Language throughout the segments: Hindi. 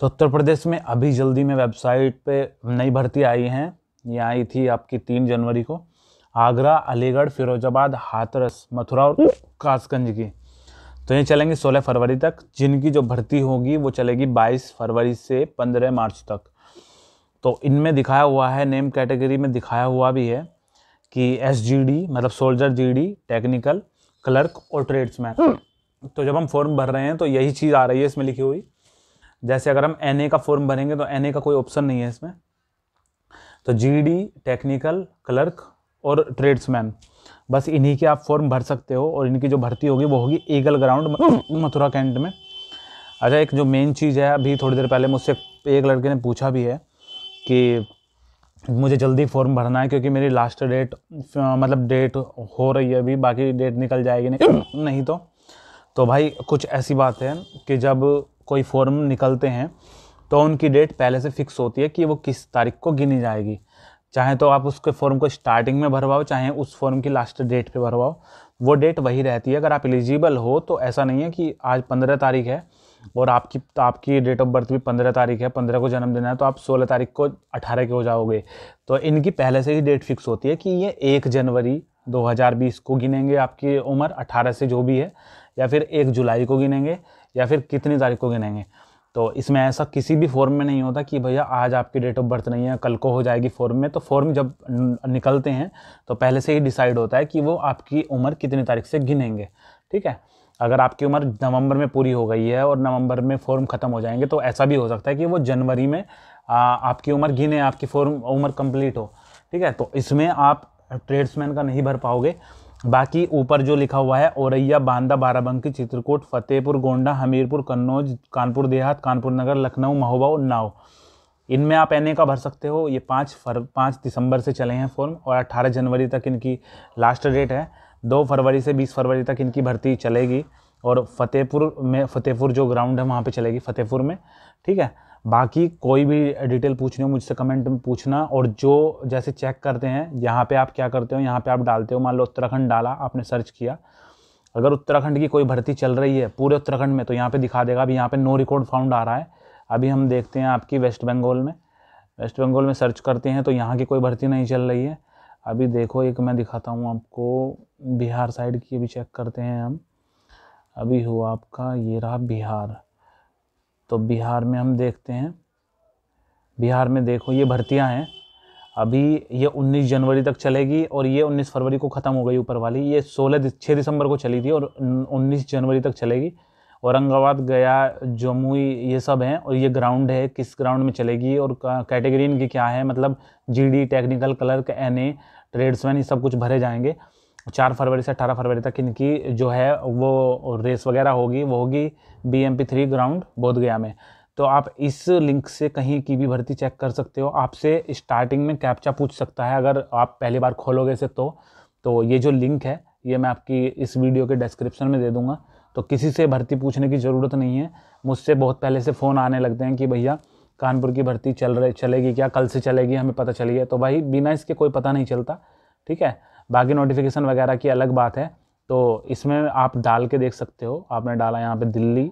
तो उत्तर प्रदेश में अभी जल्दी में वेबसाइट पे नई भर्ती आई हैं ये आई थी आपकी तीन जनवरी को आगरा अलीगढ़ फिरोजाबाद हाथरस मथुरा और कासगंज की तो ये चलेंगे 16 फरवरी तक जिनकी जो भर्ती होगी वो चलेगी 22 फरवरी से 15 मार्च तक तो इनमें दिखाया हुआ है नेम कैटेगरी में दिखाया हुआ भी है कि एस मतलब सोल्जर जी टेक्निकल क्लर्क और ट्रेड्समैन तो जब हम फॉर्म भर रहे हैं तो यही चीज़ आ रही है इसमें लिखी हुई जैसे अगर हम एन का फॉर्म भरेंगे तो एन का कोई ऑप्शन नहीं है इसमें तो जी टेक्निकल क्लर्क और ट्रेड्समैन बस इन्हीं के आप फॉर्म भर सकते हो और इनकी जो भर्ती होगी वो होगी ईगल ग्राउंड मथुरा कैंट में अच्छा एक जो मेन चीज़ है अभी थोड़ी देर पहले मुझसे एक लड़के ने पूछा भी है कि मुझे जल्दी फॉर्म भरना है क्योंकि मेरी लास्ट डेट मतलब डेट हो रही है अभी बाकी डेट निकल जाएगी नहीं नहीं तो तो भाई कुछ ऐसी बात है कि जब कोई फॉर्म निकलते हैं तो उनकी डेट पहले से फिक्स होती है कि वो किस तारीख को गिनी जाएगी चाहे तो आप उसके फॉर्म को स्टार्टिंग में भरवाओ चाहे उस फॉर्म की लास्ट डेट पे भरवाओ वो डेट वही रहती है अगर आप एलिजिबल हो तो ऐसा नहीं है कि आज पंद्रह तारीख है और आपकी आपकी डेट ऑफ बर्थ भी पंद्रह तारीख है पंद्रह को जन्म देना है तो आप सोलह तारीख को अठारह के हो जाओगे तो इनकी पहले से ही डेट फिक्स होती है कि ये एक जनवरी 2020 को गिनेंगे आपकी उम्र 18 से जो भी है या फिर एक जुलाई को गिनेंगे या फिर कितनी तारीख को गिनेंगे तो इसमें ऐसा किसी भी फॉर्म में नहीं होता कि भैया आज आपकी डेट ऑफ बर्थ नहीं है कल को हो जाएगी फॉर्म में तो फॉर्म जब निकलते हैं तो पहले से ही डिसाइड होता है कि वो आपकी उम्र कितनी तारीख से गिनेंगे ठीक है अगर आपकी उम्र नवंबर में पूरी हो गई है और नवंबर में फॉर्म ख़त्म हो जाएंगे तो ऐसा भी हो सकता है कि वो जनवरी में आ, आपकी उम्र गिने आपकी फॉर्म उम्र कंप्लीट हो ठीक है तो इसमें आप ट्रेड्समैन का नहीं भर पाओगे बाकी ऊपर जो लिखा हुआ है औरैया बांदा बाराबंकी चित्रकूट फतेहपुर गोंडा हमीरपुर कन्नौज कानपुर देहात कानपुर नगर लखनऊ महोबा और नाव इनमें आप एन का भर सकते हो ये पाँच फर पाँच दिसंबर से चले हैं फॉर्म और अट्ठारह जनवरी तक इनकी लास्ट डेट है दो फरवरी से बीस फरवरी तक इनकी भर्ती चलेगी और फतेहपुर में फतेहपुर जो ग्राउंड है वहाँ पे चलेगी फतेहपुर में ठीक है बाकी कोई भी डिटेल पूछनी हो मुझसे कमेंट में पूछना और जो जैसे चेक करते हैं यहाँ पे आप क्या करते हो यहाँ पे आप डालते हो मान लो उत्तराखंड डाला आपने सर्च किया अगर उत्तराखंड की कोई भर्ती चल रही है पूरे उत्तराखंड में तो यहाँ पे दिखा देगा अभी यहाँ पे नो रिकॉर्ड फाउंड आ रहा है अभी हम देखते हैं आपकी वेस्ट बंगाल में वेस्ट बंगाल में सर्च करते हैं तो यहाँ की कोई भर्ती नहीं चल रही है अभी देखो एक मैं दिखाता हूँ आपको बिहार साइड की भी चेक करते हैं हम अभी हुआ आपका ये रहा बिहार तो बिहार में हम देखते हैं बिहार में देखो ये भर्तियां हैं अभी ये 19 जनवरी तक चलेगी और ये 19 फरवरी को ख़त्म हो गई ऊपर वाली ये 16 छः दिसंबर को चली थी और 19 जनवरी तक चलेगी औरंगाबाद गया जमुई ये सब हैं और ये ग्राउंड है किस ग्राउंड में चलेगी और कैटेगरी इनकी क्या है मतलब GD technical clerk N A tradesman ये सब कुछ भरे जाएंगे चार फरवरी से अठारह फरवरी तक इनकी जो है वो रेस वगैरह होगी वो होगी B M P three ground Bodh Gaya में तो आप इस लिंक से कहीं की भी भर्ती चेक कर सकते हो आपसे स्टार्टिंग में कैप्चा पूछ सकता है अगर आप पहली बार खोलोगे से तो तो ये जो लिंक है ये मैं आपकी इस वीडियो के डिस्क्रिप्शन में दे दूँगा तो किसी से भर्ती पूछने की ज़रूरत नहीं है मुझसे बहुत पहले से फ़ोन आने लगते हैं कि भैया कानपुर की भर्ती चल रही चलेगी क्या कल से चलेगी हमें पता चली है तो भाई बिना इसके कोई पता नहीं चलता ठीक है बाकी नोटिफिकेशन वगैरह की अलग बात है तो इसमें आप डाल के देख सकते हो आपने डाला यहाँ पे दिल्ली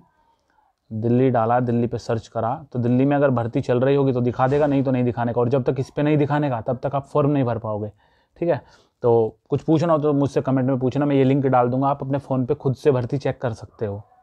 दिल्ली डाला दिल्ली पे सर्च करा तो दिल्ली में अगर भर्ती चल रही होगी तो दिखा देगा नहीं तो नहीं दिखाने का और जब तक इस पर नहीं दिखाने का तब तक आप फॉर्म नहीं भर पाओगे ठीक है तो कुछ पूछना हो तो मुझसे कमेंट में पूछना मैं ये लिंक डाल दूंगा आप अपने फ़ोन पर खुद से भर्ती चेक कर सकते हो